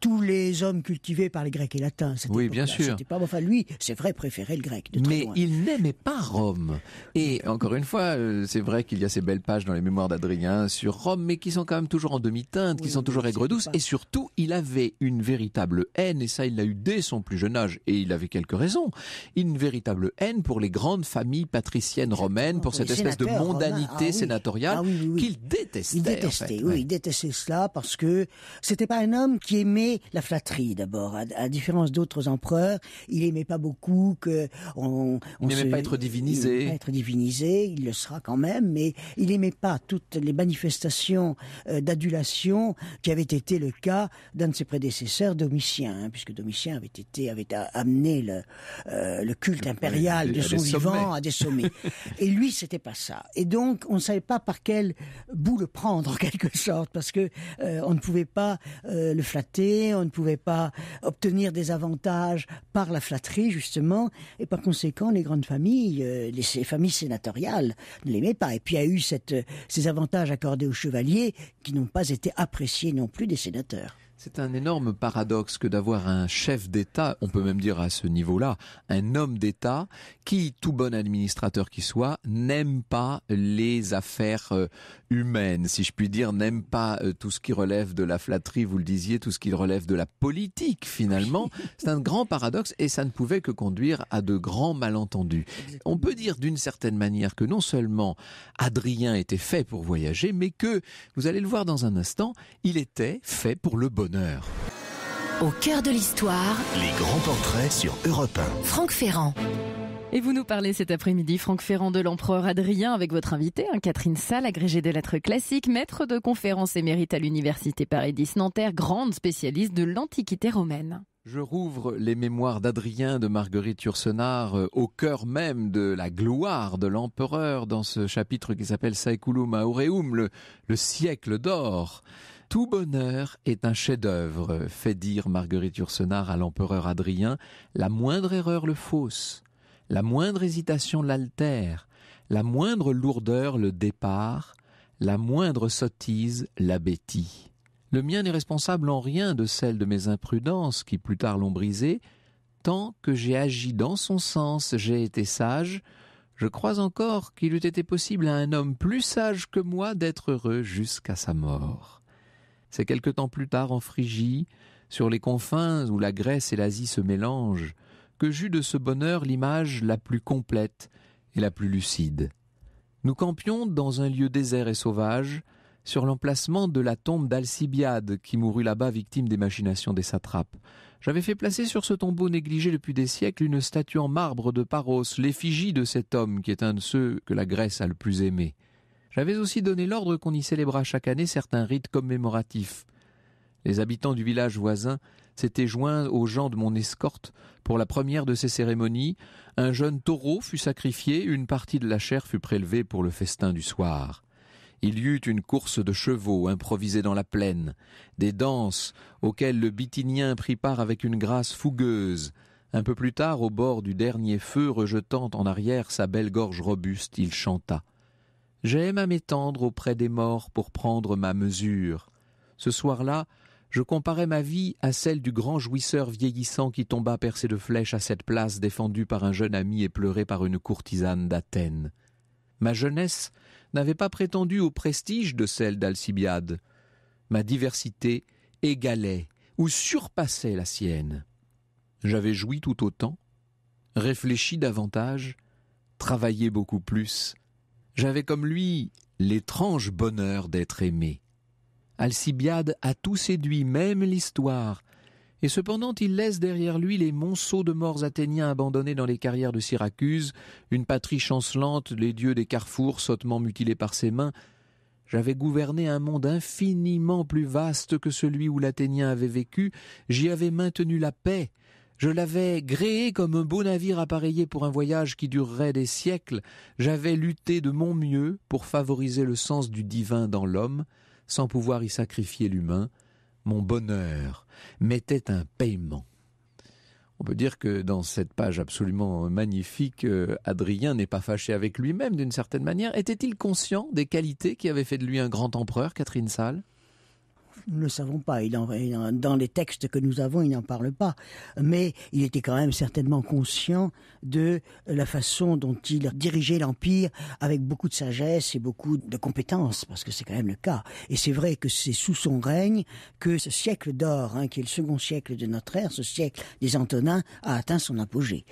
Speaker 3: tous les hommes cultivés par les Grecs et
Speaker 2: Latins. Oui, bien sûr.
Speaker 3: Pas, enfin, lui, c'est vrai, préférait le grec. Mais il n'aimait pas
Speaker 2: Rome. Et encore une fois, euh, c'est vrai qu'il y a ces belles pages dans les mémoires d'Adrien sur Rome, mais qui sont quand même toujours en demi-teinte, qui sont toujours aigres douces. Et surtout, il avait une véritable haine, et ça, il l'a eu dès son plus jeune âge, et il avait quelques raisons. Une véritable haine pour les grandes familles patriciennes romaines, pour cette espèce de mondanité ah sénatoriale ah qu'il détestait. Il détestait, oui, il
Speaker 3: détestait cela parce que c'était pas un homme qui aimait la flatterie d'abord. À, différence d'autres empereurs, il aimait pas beaucoup que on. on il n'aimait pas être divinisé. Il pas être divinisé. Il le sera quand même, mais il aimait pas toutes les manifestations euh, d'adulation qui avaient été le cas d'un de ses prédécesseurs, Domitien, hein, puisque Domitien avait été avait amené le, euh, culte impérial de son vivant à des sommets. Et lui, c'était pas ça. Et donc, on ne savait pas par quel bout le prendre en quelque sorte, parce que euh, on ne pouvait pas le flatter on ne pouvait pas obtenir des avantages par la flatterie, justement, et par conséquent, les grandes familles, euh, les, familles sénatoriales ne l'aimaient pas. Et puis il y a eu euh, ces avantages accordés aux chevaliers qui n'ont pas été appréciés non plus des sénateurs.
Speaker 2: C'est un énorme paradoxe que d'avoir un chef d'État, on peut même dire à ce niveau-là, un homme d'État qui, tout bon administrateur qui soit, n'aime pas les affaires euh, humaines, si je puis dire, n'aime pas euh, tout ce qui relève de la flatterie, vous le disiez, tout ce qui relève de la politique finalement. C'est un grand paradoxe et ça ne pouvait que conduire à de grands malentendus. On peut dire d'une certaine manière que non seulement Adrien était fait pour voyager, mais que, vous allez le voir dans un instant, il était fait pour le bonheur
Speaker 1: au cœur de l'histoire,
Speaker 2: les grands portraits sur Europe 1.
Speaker 1: Franck Ferrand. Et vous nous parlez cet après-midi, Franck Ferrand, de l'empereur Adrien avec votre invité, hein, Catherine Salle, agrégée des lettres classiques, maître de conférences émérite à l'Université paris 10 grande spécialiste de l'Antiquité romaine.
Speaker 2: Je rouvre les mémoires d'Adrien de Marguerite Ursenard, euh, au cœur même de la gloire de l'empereur dans ce chapitre qui s'appelle Saeculum Aureum, le siècle d'or. Tout bonheur est un chef-d'œuvre, fait dire Marguerite Ursenard à l'empereur Adrien. La moindre erreur le fausse, la moindre hésitation l'altère, la moindre lourdeur le départ, la moindre sottise l'abétit. Le mien n'est responsable en rien de celle de mes imprudences qui plus tard l'ont brisé. Tant que j'ai agi dans son sens, j'ai été sage. Je crois encore qu'il eût été possible à un homme plus sage que moi d'être heureux jusqu'à sa mort. C'est quelque temps plus tard en Phrygie, sur les confins où la Grèce et l'Asie se mélangent, que j'eus de ce bonheur l'image la plus complète et la plus lucide. Nous campions dans un lieu désert et sauvage, sur l'emplacement de la tombe d'Alcibiade, qui mourut là-bas victime des machinations des satrapes. J'avais fait placer sur ce tombeau négligé depuis des siècles une statue en marbre de Paros, l'effigie de cet homme qui est un de ceux que la Grèce a le plus aimé. J'avais aussi donné l'ordre qu'on y célébrât chaque année certains rites commémoratifs. Les habitants du village voisin s'étaient joints aux gens de mon escorte pour la première de ces cérémonies. Un jeune taureau fut sacrifié, une partie de la chair fut prélevée pour le festin du soir. Il y eut une course de chevaux improvisée dans la plaine, des danses auxquelles le bitinien prit part avec une grâce fougueuse. Un peu plus tard, au bord du dernier feu, rejetant en arrière sa belle gorge robuste, il chanta. J'aime à m'étendre auprès des morts pour prendre ma mesure. Ce soir-là, je comparais ma vie à celle du grand jouisseur vieillissant qui tomba percé de flèches à cette place défendue par un jeune ami et pleuré par une courtisane d'Athènes. Ma jeunesse n'avait pas prétendu au prestige de celle d'Alcibiade. Ma diversité égalait ou surpassait la sienne. J'avais joui tout autant, réfléchi davantage, travaillé beaucoup plus, j'avais comme lui l'étrange bonheur d'être aimé. Alcibiade a tout séduit, même l'histoire, et cependant il laisse derrière lui les monceaux de morts athéniens abandonnés dans les carrières de Syracuse, une patrie chancelante, les dieux des carrefours sottement mutilés par ses mains. J'avais gouverné un monde infiniment plus vaste que celui où l'Athénien avait vécu, j'y avais maintenu la paix, je l'avais gréé comme un beau navire appareillé pour un voyage qui durerait des siècles. J'avais lutté de mon mieux pour favoriser le sens du divin dans l'homme, sans pouvoir y sacrifier l'humain. Mon bonheur m'était un paiement. On peut dire que dans cette page absolument magnifique, euh, Adrien n'est pas fâché avec lui-même d'une certaine manière. Était-il conscient des qualités qui avaient fait de lui un grand empereur, Catherine Salle
Speaker 3: nous ne le savons pas. Il dans les textes que nous avons, il n'en parle pas. Mais il était quand même certainement conscient de la façon dont il dirigeait l'Empire avec beaucoup de sagesse et beaucoup de compétences, parce que c'est quand même le cas. Et c'est vrai que c'est sous son règne que ce siècle d'or, hein, qui est le second siècle de notre ère, ce siècle des Antonins, a atteint son apogée.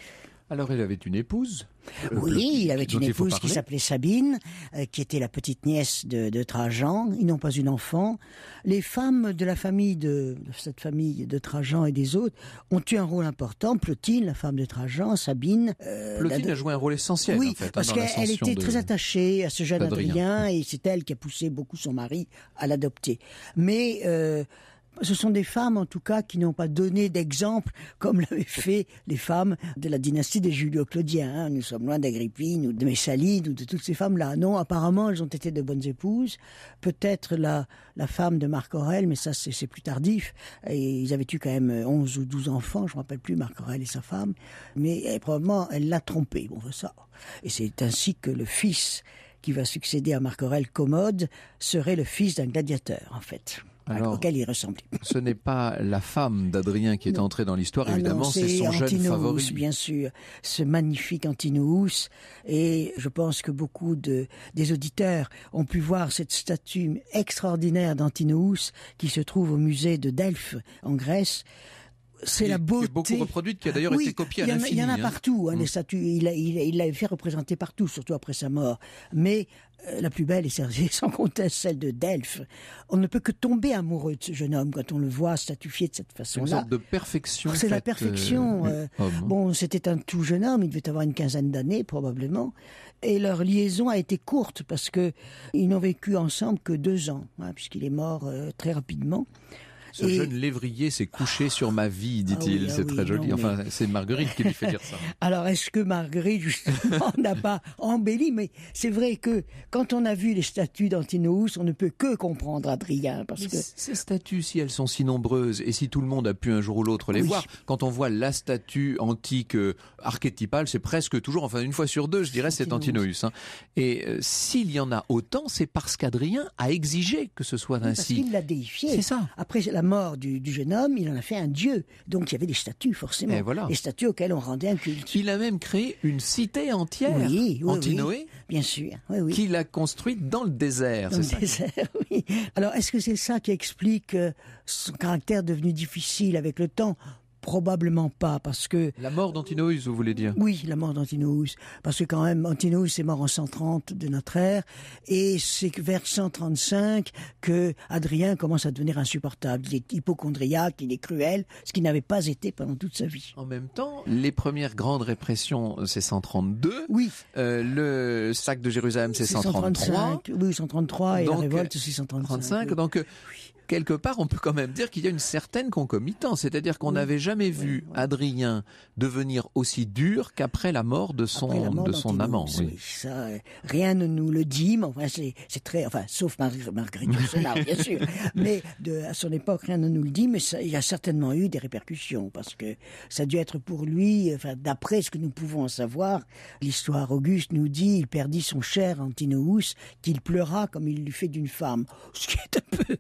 Speaker 2: Alors il avait une épouse euh, Oui, il avait une épouse qui s'appelait
Speaker 3: Sabine, euh, qui était la petite nièce de, Trajan. Ils n'ont pas eu d'enfant. Les femmes de la famille de, cette famille de Trajan et des autres ont eu un rôle important. Plotine, la femme de Trajan, Sabine. Euh, Plutine Plotine a joué un rôle essentiel. Oui, hein, parce qu'elle était très attachée à ce jeune Adrien et c'est elle qui a poussé beaucoup son mari à l'adopter. Mais ce sont des femmes, en tout cas, qui n'ont pas donné d'exemple comme l'avaient fait les femmes de la dynastie des Julio-Claudiens. Hein. Nous sommes loin d'Agrippine ou de Messaline ou de toutes ces femmes-là. Ah non, apparemment, elles ont été de bonnes épouses. Peut-être la, femme de Marc Aurel, mais ça, c'est plus tardif. Et ils avaient eu quand même 11 euh, ou 12 enfants, je ne me rappelle plus, Marc Aurel et sa femme. Mais eh, probablement, elle l'a trompé. Bon, ça. Et c'est ainsi que le fils qui va succéder à Marc Aurel Commode serait le fils d'un gladiateur, en
Speaker 2: fait. Alors, Ce n'est pas la femme d'Adrien qui est entrée dans l'histoire, ah évidemment, c'est son Antinous, jeune favori. bien
Speaker 3: sûr, ce magnifique Antinous. Et je pense que beaucoup de, des auditeurs ont pu voir cette statue extraordinaire d'Antinous qui se trouve au musée de Delphes en Grèce c'est la beauté. beaucoup reproduite,
Speaker 2: qui a d'ailleurs été copiée à l'infini. Il y en a hein. partout,
Speaker 3: hein, mm. Il, l'avait fait représenter partout, surtout après sa mort. Mais euh, la plus belle est sans compter celle de Delphes. On ne peut que tomber amoureux de ce jeune homme quand on le voit statufié de cette façon-là. C'est une de
Speaker 2: perfection. C'est la euh, perfection. Euh. Hein. bon,
Speaker 3: c'était un tout jeune homme. Il devait avoir une quinzaine d'années probablement. Et leur liaison a été courte parce que ils n'ont vécu ensemble que deux ans, puisqu'il est mort très rapidement.
Speaker 2: Ce jeune lévrier s'est couché ah. sur ma vie, ah dit-il. Ah c'est très joli. enfin, c'est Marguerite qui lui fait dire ça.
Speaker 3: Alors, est-ce que Marguerite, justement, n'a pas embelli Mais c'est vrai que quand on a vu les statues d'Antinous, on ne peut que comprendre Adrien. Parce que...
Speaker 2: Ces statues, si elles sont si nombreuses et si tout le monde a pu un jour ou l'autre les voir, quand on voit la statue antique euh, archétypale, c'est presque toujours, enfin, une fois sur deux, je dirais, c'est Antinous. Hein. Et euh, s'il y en a autant, c'est parce qu'Adrien a exigé que ce soit ainsi. Parce qu'il
Speaker 3: l'a déifié. C'est ça. Après, la mort du, jeune homme, il en a fait un dieu. Donc il y avait des statues, forcément. Des statues auxquelles on rendait un culte. Il a même créé une cité entière, oui, Antinoé,
Speaker 2: bien sûr, qu'il a construite dans le désert. Dans le désert,
Speaker 3: oui. Alors est-ce que c'est ça qui explique euh, son caractère devenu difficile avec le temps Probablement pas, parce que...
Speaker 2: La mort d'Antinous, vous voulez dire
Speaker 3: Oui, la mort d'Antinous. Parce que quand même, Antinous est mort en 130 de notre ère, et c'est vers 135 que Adrien commence à devenir insupportable. Il est hypochondriaque, il est cruel, ce qu'il n'avait pas été pendant toute sa vie.
Speaker 2: En même temps, les premières grandes répressions, c'est 132. Oui. Euh, le sac de Jérusalem, c'est 133. 135, oui, 133, et la révolte, c'est 135. donc, euh, oui quelque part, on peut quand même dire qu'il y a une certaine concomitance. C'est-à-dire qu'on n'avait jamais vu Adrien devenir aussi dur qu'après la mort de son, de son amant.
Speaker 3: rien ne nous le dit, mais c'est très, sauf Marguerite bien sûr. Mais à son époque, rien ne nous le dit, mais il y a certainement eu des répercussions parce que ça a dû être pour lui, d'après ce que nous pouvons en savoir, l'histoire Auguste nous dit, il perdit son cher Antinous, qu'il pleura comme il lui fait d'une femme. Ce qui est un peu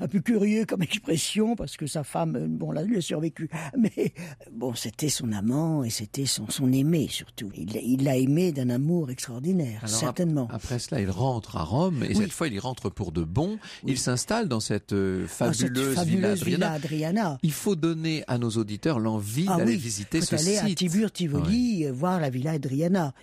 Speaker 3: un peu curieux comme expression parce que sa femme, euh, bon, là, lui a survécu. Mais euh, bon, c'était son amant et c'était son, son aimé surtout. Il l'a aimé d'un amour extraordinaire,
Speaker 2: certainement. Après cela, il rentre à Rome et cette fois, il y rentre pour de bon. Il s'installe dans cette euh, fabuleuse, villa,
Speaker 3: Adriana.
Speaker 2: Il faut donner à nos auditeurs l'envie ah d'aller visiter faut ce aller à Tibur Tivoli,
Speaker 3: voir la villa Adriana,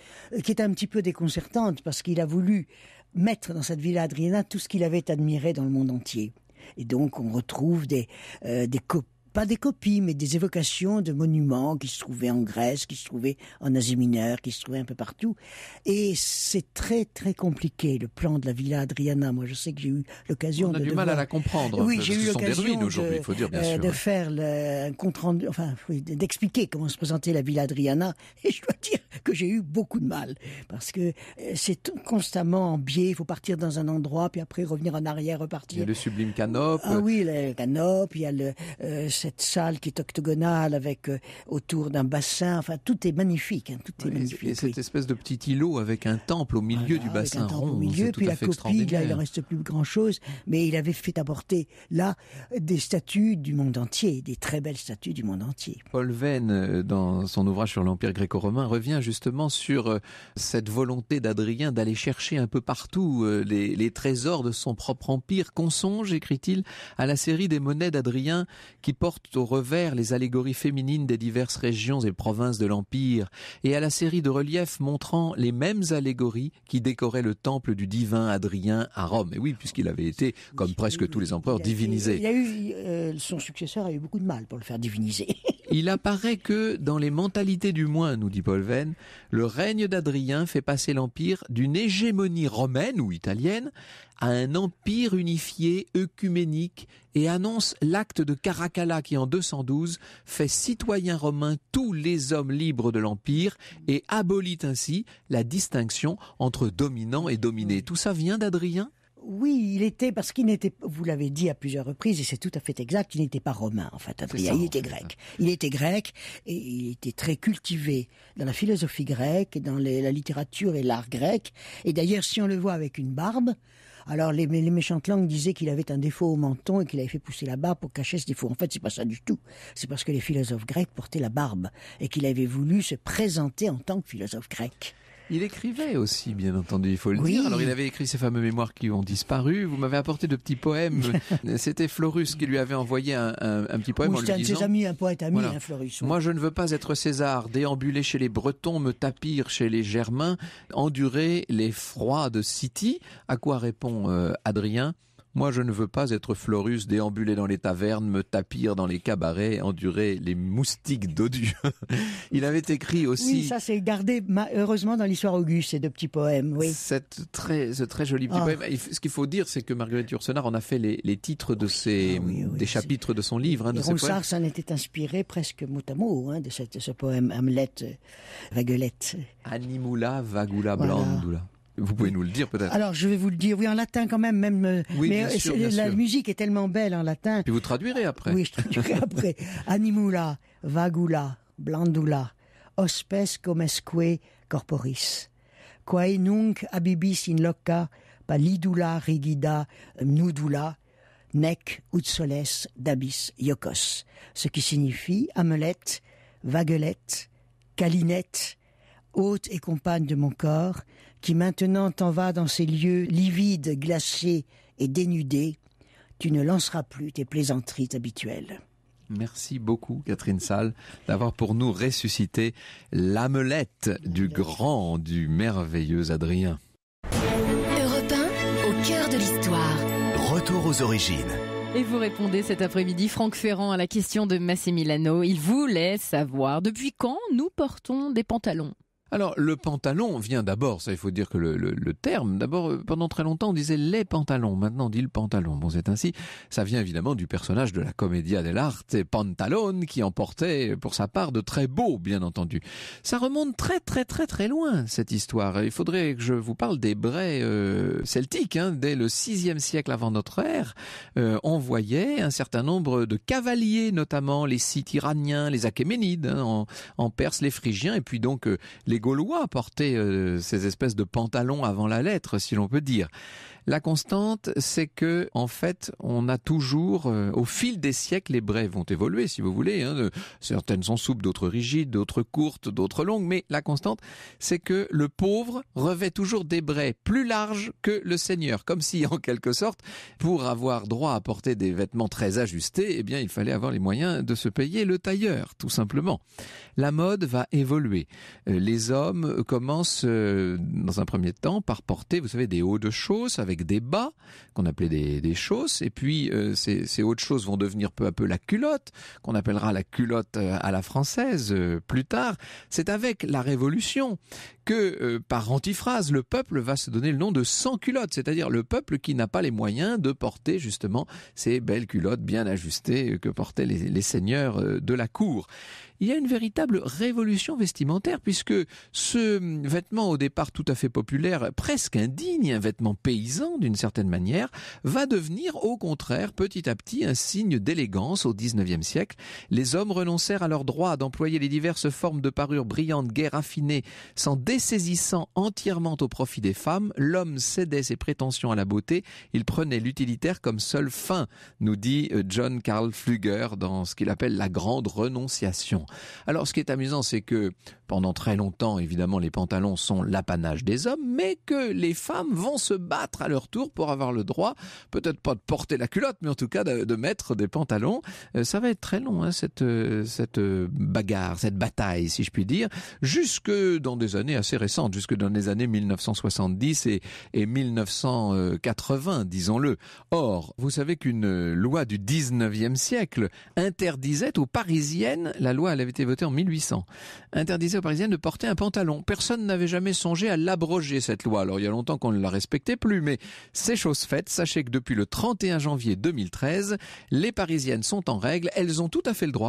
Speaker 3: qui est un petit peu déconcertante parce qu'il a voulu mettre dans cette villa Adriana tout ce qu'il avait admiré dans le monde entier. Et donc on retrouve des, euh, des pas des copies, mais des évocations de monuments qui se trouvaient en Grèce, qui se trouvaient en Asie mineure, qui se trouvaient un peu partout. Et c'est très très compliqué le plan de la Villa Adriana. Moi, je sais que j'ai eu l'occasion de. On a du mal à la comprendre. Oui, j'ai eu l'occasion de, dire, bien euh, sûr. de faire le, un compte rendu, enfin, d'expliquer comment se présentait la Villa Adriana. Et je dois dire que j'ai eu beaucoup de mal parce que euh, c'est constamment en biais. Il faut partir dans un endroit, puis après revenir en arrière, repartir. Il y a le
Speaker 2: sublime canop.
Speaker 3: Ah oui, le canop. Il y a le euh, cette salle qui est octogonale avec euh, autour d'un bassin. Enfin, tout est magnifique. Hein, tout est magnifique.
Speaker 2: Et, cette espèce de petit îlot avec un temple au milieu du bassin rond. Au milieu, puis la copie, là, il ne reste
Speaker 3: plus grand chose. Mais il avait fait apporter là des statues du monde entier, des très belles statues du monde entier.
Speaker 2: Paul Venn, euh, dans son ouvrage sur l'Empire gréco-romain, revient justement sur euh, cette volonté d'Adrien d'aller chercher un peu partout les, les trésors de son propre empire, qu'on songe, écrit-il, à la série des monnaies d'Adrien qui portent au revers les allégories féminines des diverses régions et provinces de l'Empire, et à la série de reliefs montrant les mêmes allégories qui décoraient le temple du divin Adrien à Rome. Et oui, puisqu'il avait été, comme presque tous les empereurs, divinisé.
Speaker 3: Euh, son successeur a eu beaucoup de mal pour le faire diviniser.
Speaker 2: Il apparaît que, dans les mentalités du moins, nous dit Paul Venn, le règne d'Adrien fait passer l'empire d'une hégémonie romaine ou italienne à un empire unifié, œcuménique, et annonce l'acte de Caracalla qui, en 212, fait citoyens romains tous les hommes libres de l'empire et abolit ainsi la distinction entre dominant et dominé. Tout ça vient d'Adrien oui, il était parce qu'il n'était. Vous l'avez dit
Speaker 3: à plusieurs reprises et c'est tout à fait exact. Il n'était pas romain en fait. il était grec. Il était grec et il était très cultivé dans la philosophie grecque, et dans la littérature et l'art grec. Et d'ailleurs, si on le voit avec une barbe, alors les, les méchantes langues disaient qu'il avait un défaut au menton et qu'il avait fait pousser la barbe pour cacher ce défaut. En fait, c'est pas ça du tout. C'est parce que les philosophes grecs portaient la barbe et qu'il avait voulu se présenter en tant que philosophe grec. Il écrivait aussi, bien
Speaker 2: entendu, il faut le dire. Alors il avait écrit ces fameux mémoires qui ont disparu. Vous m'avez apporté de petits poèmes. C'était Florus qui lui avait envoyé un, petit poème un de ses amis,
Speaker 3: un poète ami, hein, Florus. Moi,
Speaker 2: je ne veux pas être César, déambuler chez les Bretons, me tapir chez les Germains, endurer les froids de City. À quoi répond euh, Adrien moi, je ne veux pas être Florus, déambuler dans les tavernes, me tapir dans les cabarets, endurer les moustiques dodus. Il avait écrit aussi. Oui, ça,
Speaker 3: c'est gardé, heureusement, dans l'histoire Auguste, ces deux petits poèmes,
Speaker 2: oui. très, ce très joli petit oh. poème. Ce qu'il faut dire, c'est que Marguerite Ursenard en a fait les, titres de des chapitres de son livre. Et hein,
Speaker 3: s'en était inspiré presque mot hein, de, ce poème Hamlet, euh, Vaguelette.
Speaker 2: Animula vagula blandula. Vous pouvez nous le dire peut-être. Alors
Speaker 3: je vais vous le dire, oui en latin quand même, même. Euh, oui, mais bien euh, sûr, la musique est tellement belle en latin.
Speaker 2: Puis vous traduirez après. Oui, je traduirai après.
Speaker 3: Animula, vagula, blandula, hospes comesque corporis, quae nunc abibis in loca palidula rigida nudula nec ut d'abis iocos, ce qui signifie amelette, vaguelette, calinette, hôte et compagne de mon corps, qui maintenant t'en va dans ces lieux livides, glacés et dénudés, tu ne lanceras plus tes plaisanteries habituelles.
Speaker 2: Merci beaucoup, Catherine Salle, d'avoir pour nous ressuscité l'amelette du grand, du merveilleux Adrien.
Speaker 3: Europe au cœur de l'histoire.
Speaker 2: Retour aux origines.
Speaker 1: Et vous répondez cet après-midi, Franck Ferrand, à la question de Massimiliano. Il voulait savoir depuis quand nous portons des pantalons.
Speaker 2: Alors, le pantalon vient d'abord, ça il faut dire que le, terme, d'abord, euh, pendant très longtemps, on disait les pantalons, maintenant on dit le pantalon. Bon, c'est ainsi. Ça vient évidemment du personnage de la Commedia dell'arte, Pantalone, qui en portait, euh, pour sa part de très beaux, bien entendu. Ça remonte très très très très loin, cette histoire. Il faudrait que je vous parle des brais euh, celtiques. Hein. Dès le 6 siècle avant notre ère, on voyait un certain nombre de cavaliers, notamment les Scythes iraniens, les Achéménides, hein, en, Perse, les Phrygiens, et puis donc les Gaulois portaient euh, ces espèces de pantalons avant la lettre, si l'on peut dire. La constante, c'est que, en fait, on a toujours, euh, au fil des siècles, les brèves vont évoluer, si vous voulez. Hein, certaines sont souples, d'autres rigides, d'autres courtes, d'autres longues. Mais la constante, c'est que le pauvre revêt toujours des braies plus larges que le Seigneur. Comme si, en quelque sorte, pour avoir droit à porter des vêtements très ajustés, eh bien, il fallait avoir les moyens de se payer le tailleur, tout simplement. La mode va évoluer. Euh, les hommes commencent, euh, dans un premier temps, par porter, vous savez, des hauts de chausses, avec des bas, qu'on appelait des, chausses, et puis euh, ces, autres hautes choses vont devenir peu à peu la culotte, qu'on appellera la culotte euh, à la française euh, plus tard. C'est avec la Révolution que, par antiphrase, le peuple va se donner le nom de sans culotte, c'est-à-dire le peuple qui n'a pas les moyens de porter justement ces belles culottes bien ajustées que portaient les, les seigneurs de la cour il y a une véritable révolution vestimentaire puisque ce hum, vêtement au départ tout à fait populaire, presque indigne, un vêtement paysan, d'une certaine manière, va devenir au contraire petit à petit un signe d'élégance au XIXe siècle. Les hommes renoncèrent à leur droit d'employer les diverses formes de parures brillantes, guère affinées, s'en dessaisissant entièrement au profit des femmes. L'homme cédait ses prétentions à la beauté, il prenait l'utilitaire comme seule fin, nous dit euh, John Karl Flüger dans ce qu'il appelle la grande renonciation. Alors ce qui est amusant, c'est que pendant très longtemps, évidemment, les pantalons sont l'apanage des hommes, mais que les femmes vont se battre à leur tour pour avoir le droit, peut-être pas de porter la culotte, mais en tout cas de, mettre des pantalons. Euh, ça va être très long, hein, cette, euh, cette euh, bagarre, cette bataille, si je puis dire, jusque dans des années assez récentes, jusque dans les années 1970 et, et 1980, disons-le. Or, vous savez qu'une loi du 19e siècle interdisait aux Parisiennes, la loi elle avait été votée en 1800, interdisait aux Parisiennes de porter un pantalon. Personne n'avait jamais songé à l'abroger, cette loi. Alors, il y a longtemps qu'on ne la respectait plus, mais ces choses faites, sachez que depuis le 31 janvier 2013, les Parisiennes sont en règle, elles ont tout à fait le droit